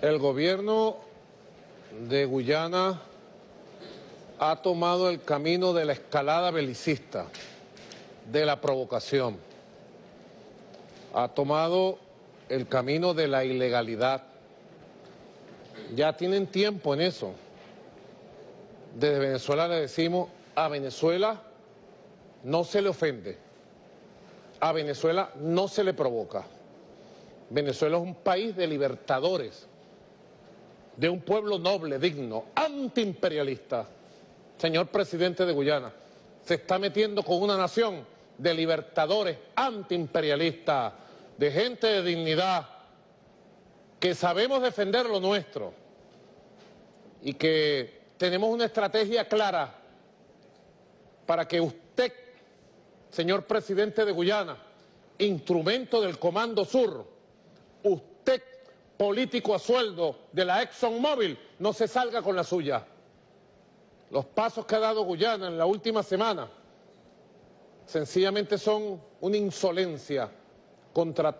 El gobierno de Guyana ha tomado el camino de la escalada belicista, de la provocación. Ha tomado el camino de la ilegalidad. Ya tienen tiempo en eso. Desde Venezuela le decimos, a Venezuela no se le ofende. A Venezuela no se le provoca. Venezuela es un país de libertadores de un pueblo noble, digno, antiimperialista. Señor presidente de Guyana, se está metiendo con una nación de libertadores antiimperialistas, de gente de dignidad, que sabemos defender lo nuestro y que tenemos una estrategia clara para que usted, señor presidente de Guyana, instrumento del Comando Sur, usted político a sueldo de la ExxonMobil no se salga con la suya. Los pasos que ha dado Guyana en la última semana sencillamente son una insolencia contra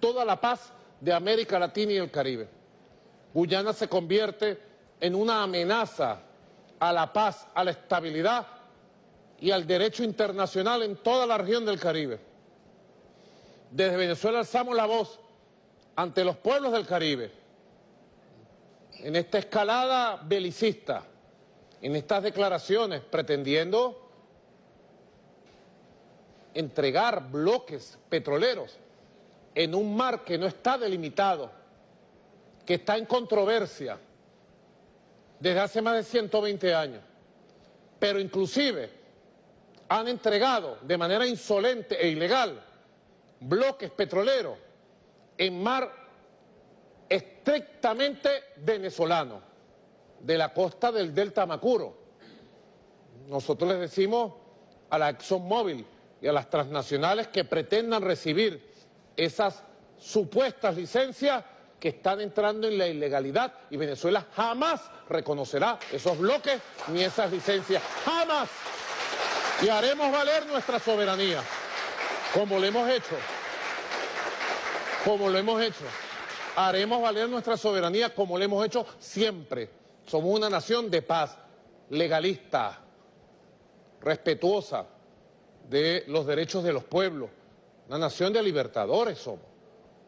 toda la paz de América Latina y el Caribe. Guyana se convierte en una amenaza a la paz, a la estabilidad y al derecho internacional en toda la región del Caribe. Desde Venezuela alzamos la voz ante los pueblos del Caribe, en esta escalada belicista, en estas declaraciones, pretendiendo entregar bloques petroleros en un mar que no está delimitado, que está en controversia desde hace más de 120 años, pero inclusive han entregado de manera insolente e ilegal bloques petroleros en mar estrictamente venezolano, de la costa del Delta Macuro. Nosotros les decimos a la ExxonMobil y a las transnacionales que pretendan recibir esas supuestas licencias que están entrando en la ilegalidad y Venezuela jamás reconocerá esos bloques ni esas licencias. Jamás. Y haremos valer nuestra soberanía, como lo hemos hecho como lo hemos hecho. Haremos valer nuestra soberanía como lo hemos hecho siempre. Somos una nación de paz, legalista, respetuosa de los derechos de los pueblos. Una nación de libertadores somos.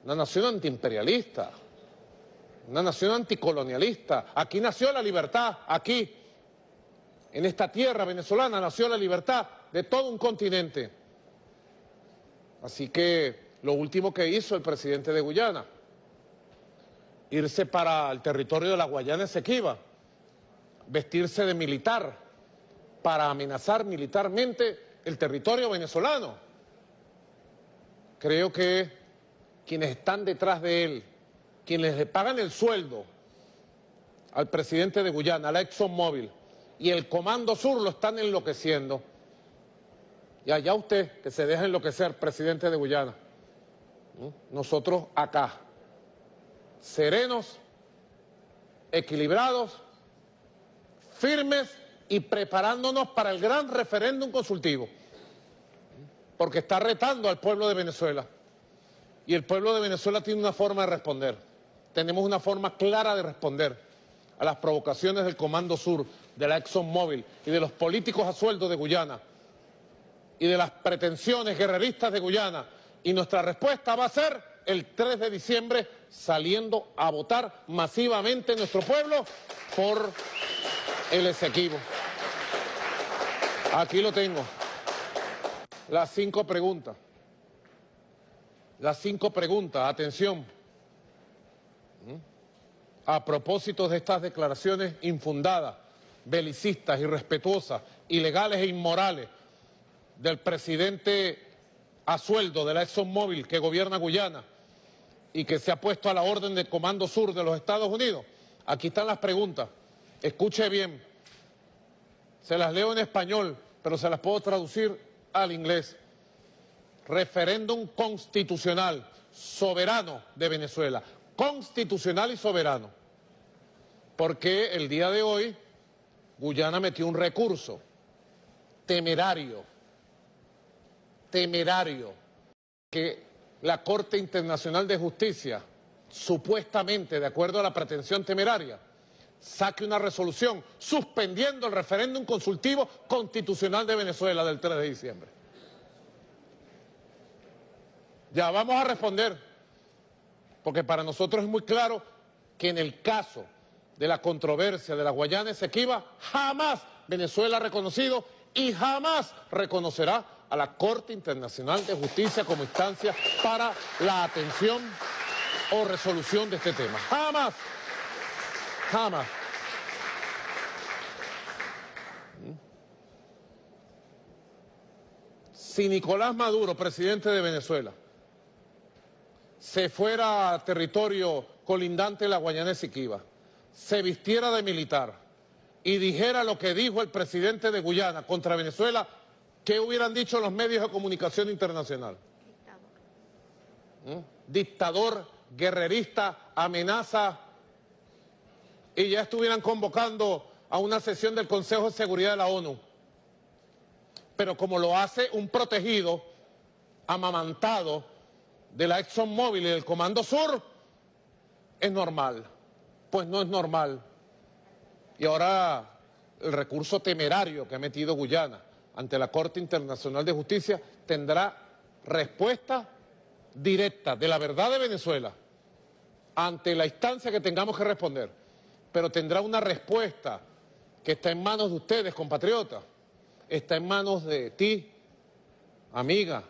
Una nación antiimperialista. Una nación anticolonialista. Aquí nació la libertad, aquí. En esta tierra venezolana nació la libertad de todo un continente. Así que lo último que hizo el presidente de Guyana, irse para el territorio de la Guayana Esequiba, vestirse de militar para amenazar militarmente el territorio venezolano. Creo que quienes están detrás de él, quienes le pagan el sueldo al presidente de Guyana, a la ExxonMobil, y el Comando Sur lo están enloqueciendo. Y allá usted, que se deja enloquecer, presidente de Guyana. Nosotros acá, serenos, equilibrados, firmes y preparándonos para el gran referéndum consultivo, porque está retando al pueblo de Venezuela. Y el pueblo de Venezuela tiene una forma de responder. Tenemos una forma clara de responder a las provocaciones del Comando Sur, de la ExxonMobil y de los políticos a sueldo de Guyana y de las pretensiones guerreristas de Guyana y nuestra respuesta va a ser el 3 de diciembre saliendo a votar masivamente nuestro pueblo por el Esequibo. Aquí lo tengo. Las cinco preguntas. Las cinco preguntas, atención. ¿Mm? A propósito de estas declaraciones infundadas, belicistas, irrespetuosas, ilegales e inmorales del presidente a sueldo de la ExxonMobil que gobierna Guyana y que se ha puesto a la orden del Comando Sur de los Estados Unidos? Aquí están las preguntas. Escuche bien. Se las leo en español, pero se las puedo traducir al inglés. Referéndum constitucional, soberano de Venezuela. Constitucional y soberano. Porque el día de hoy Guyana metió un recurso temerario temerario que la Corte Internacional de Justicia, supuestamente, de acuerdo a la pretensión temeraria, saque una resolución suspendiendo el referéndum consultivo constitucional de Venezuela del 3 de diciembre. Ya vamos a responder, porque para nosotros es muy claro que en el caso de la controversia de la Guayana Esequiba, jamás Venezuela ha reconocido y jamás reconocerá a la Corte Internacional de Justicia como instancia para la atención o resolución de este tema. Jamás, jamás. Si Nicolás Maduro, presidente de Venezuela, se fuera a territorio colindante de la Guayana Esequiba, se vistiera de militar y dijera lo que dijo el presidente de Guyana contra Venezuela, ¿Qué hubieran dicho los medios de comunicación internacional? ¿Mm? Dictador. guerrerista, amenaza. Y ya estuvieran convocando a una sesión del Consejo de Seguridad de la ONU. Pero como lo hace un protegido, amamantado de la ExxonMobil y del Comando Sur, es normal. Pues no es normal. Y ahora el recurso temerario que ha metido Guyana ante la Corte Internacional de Justicia tendrá respuesta directa de la verdad de Venezuela ante la instancia que tengamos que responder, pero tendrá una respuesta que está en manos de ustedes, compatriotas, está en manos de ti, amiga,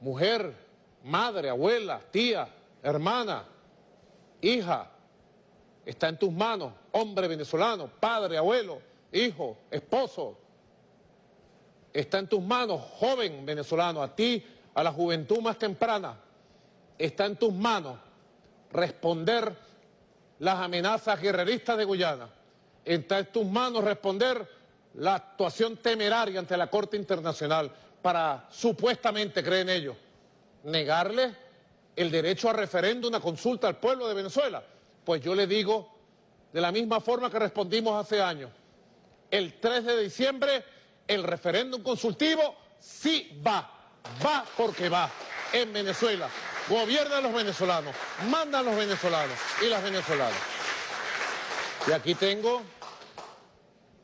mujer, madre, abuela, tía, hermana, hija, está en tus manos, hombre venezolano, padre, abuelo, hijo, esposo, Está en tus manos, joven venezolano, a ti, a la juventud más temprana. Está en tus manos responder las amenazas guerreristas de Guyana. Está en tus manos responder la actuación temeraria ante la Corte Internacional para, supuestamente, creen ellos, negarle el derecho a referéndum una consulta al pueblo de Venezuela. Pues yo le digo, de la misma forma que respondimos hace años, el 3 de diciembre el referéndum consultivo sí va, va porque va en Venezuela. Gobiernan los venezolanos, mandan los venezolanos y las venezolanas. Y aquí tengo,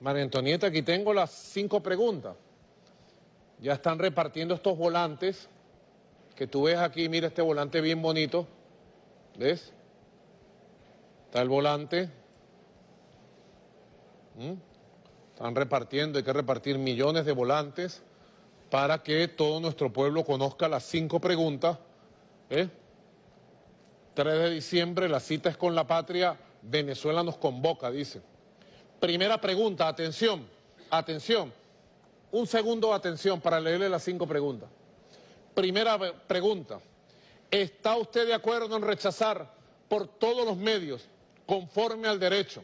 María Antonieta, aquí tengo las cinco preguntas. Ya están repartiendo estos volantes que tú ves aquí, mira este volante bien bonito. ¿Ves? Está el volante. ¿Mm? Van repartiendo, hay que repartir millones de volantes para que todo nuestro pueblo conozca las cinco preguntas. 3 ¿eh? de diciembre, la cita es con la patria, Venezuela nos convoca, dice. Primera pregunta, atención, atención. Un segundo atención para leerle las cinco preguntas. Primera pregunta, ¿está usted de acuerdo en rechazar por todos los medios, conforme al derecho,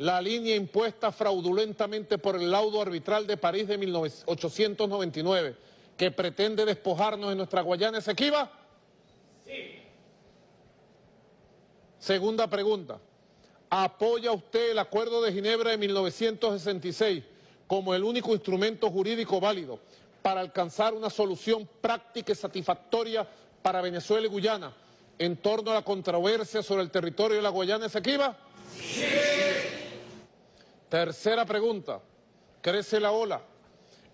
la línea impuesta fraudulentamente por el laudo arbitral de París de 1899, que pretende despojarnos de nuestra Guayana Esequiba? Sí. Segunda pregunta. ¿Apoya usted el Acuerdo de Ginebra de 1966 como el único instrumento jurídico válido para alcanzar una solución práctica y satisfactoria para Venezuela y Guyana en torno a la controversia sobre el territorio de la Guayana Esequiba? Sí. Tercera pregunta, crece la ola.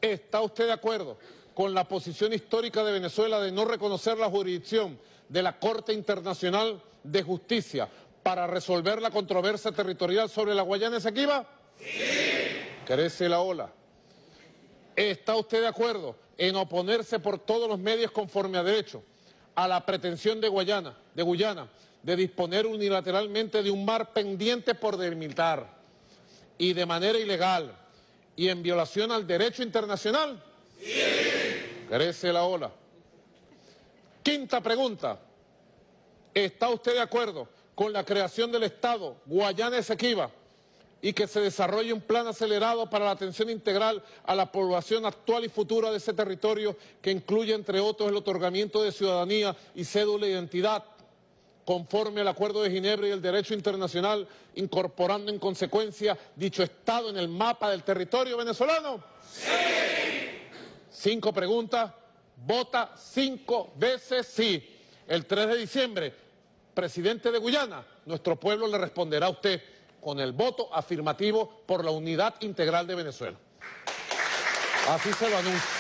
¿Está usted de acuerdo con la posición histórica de Venezuela de no reconocer la jurisdicción de la Corte Internacional de Justicia para resolver la controversia territorial sobre la Guayana Esequiba? Sí. Crece la ola. ¿Está usted de acuerdo en oponerse por todos los medios conforme a derecho a la pretensión de Guayana, de Guyana, de disponer unilateralmente de un mar pendiente por delimitar? y de manera ilegal y en violación al derecho internacional? Sí. Crece la ola. Quinta pregunta. ¿Está usted de acuerdo con la creación del Estado Guayana Esequiba y que se desarrolle un plan acelerado para la atención integral a la población actual y futura de ese territorio que incluye, entre otros, el otorgamiento de ciudadanía y cédula de identidad conforme al Acuerdo de Ginebra y el derecho internacional, incorporando en consecuencia dicho Estado en el mapa del territorio venezolano? Sí. Cinco preguntas. Vota cinco veces sí. El 3 de diciembre, presidente de Guyana, nuestro pueblo le responderá a usted con el voto afirmativo por la unidad integral de Venezuela. Así se lo anuncio.